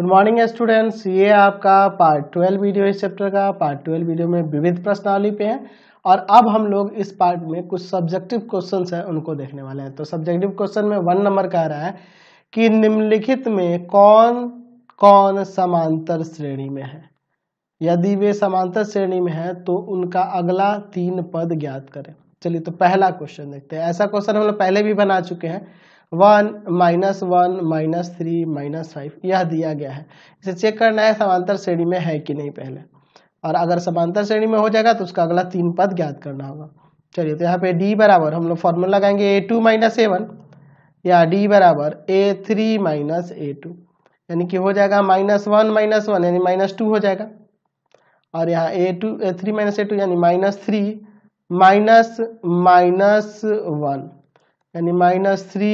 good morning students ये आपका part twelve video इस चैप्टर का पार्ट ट्वेल्व वीडियो में विविध प्रश्नावली पे है और अब हम लोग इस पार्ट में कुछ सब्जेक्टिव क्वेश्चन है उनको देखने वाले हैं तो सब्जेक्टिव क्वेश्चन में वन नंबर का रहा है कि निम्नलिखित में कौन कौन समांतर श्रेणी में है यदि वे समांतर श्रेणी में है तो उनका अगला तीन पद ज्ञात करें चलिए तो पहला क्वेश्चन देखते हैं ऐसा क्वेश्चन हम लोग पहले भी बना चुके हैं one minus one minus three minus five यह दिया गया है इसे चेक करना है समांतर श्रेणी में है कि नहीं पहले और अगर समांतर श्रेणी में हो जाएगा तो उसका अगला तीन पद ज्ञात करना होगा चलिए तो यहाँ पे d बराबर हम लोग फॉर्मूला लगाएंगे a two minus a one या d बराबर a three minus a two यानी कि हो जाएगा माइनस वन माइनस वन यानी माइनस टू हो जाएगा और यहाँ a two a three minus a two यानी minus three minus minus one यानी माइनस थ्री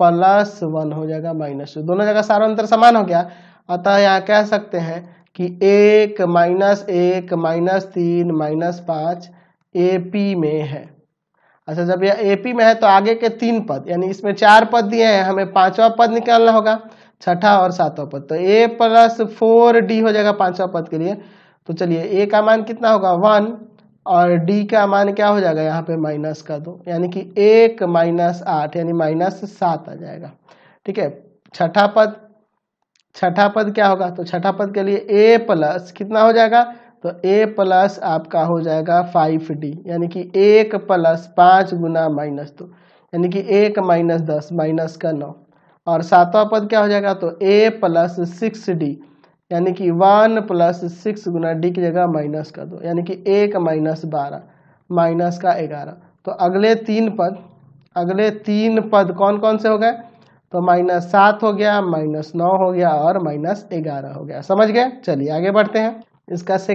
प्लस वन हो जाएगा माइनस टू दोनों जगह सारा अंतर समान हो गया अतः यहाँ कह सकते हैं कि एक माइनस एक माइनस तीन माइनस पाँच ए पी में है अच्छा जब यह ए पी में है तो आगे के तीन पद यानी इसमें चार पद दिए हैं हमें पांचवा पद निकालना होगा छठा और सातवां पद तो ए प्लस फोर डी हो जाएगा पांचवा पद के लिए तो चलिए ए का मान कितना होगा वन और d का मान क्या हो जाएगा यहाँ पे माइनस का दो यानी कि एक माइनस आठ यानी माइनस सात आ जाएगा ठीक है छठा पद छठा पद क्या होगा तो छठा पद के लिए a प्लस कितना हो जाएगा तो a प्लस आपका हो जाएगा फाइव डी यानी कि एक प्लस पाँच गुना माइनस दो यानी कि एक माइनस दस माइनस का नौ और सातवां पद क्या हो जाएगा तो a प्लस सिक्स डी यानी कि वन प्लस सिक्स गुना डी की जगह माइनस कर दो यानी कि एक माइनस बारह माइनस का ग्यारह तो अगले तीन पद अगले तीन पद कौन कौन से हो गए तो माइनस सात हो गया माइनस नौ हो गया और माइनस ग्यारह हो गया समझ गए चलिए आगे बढ़ते हैं इसका से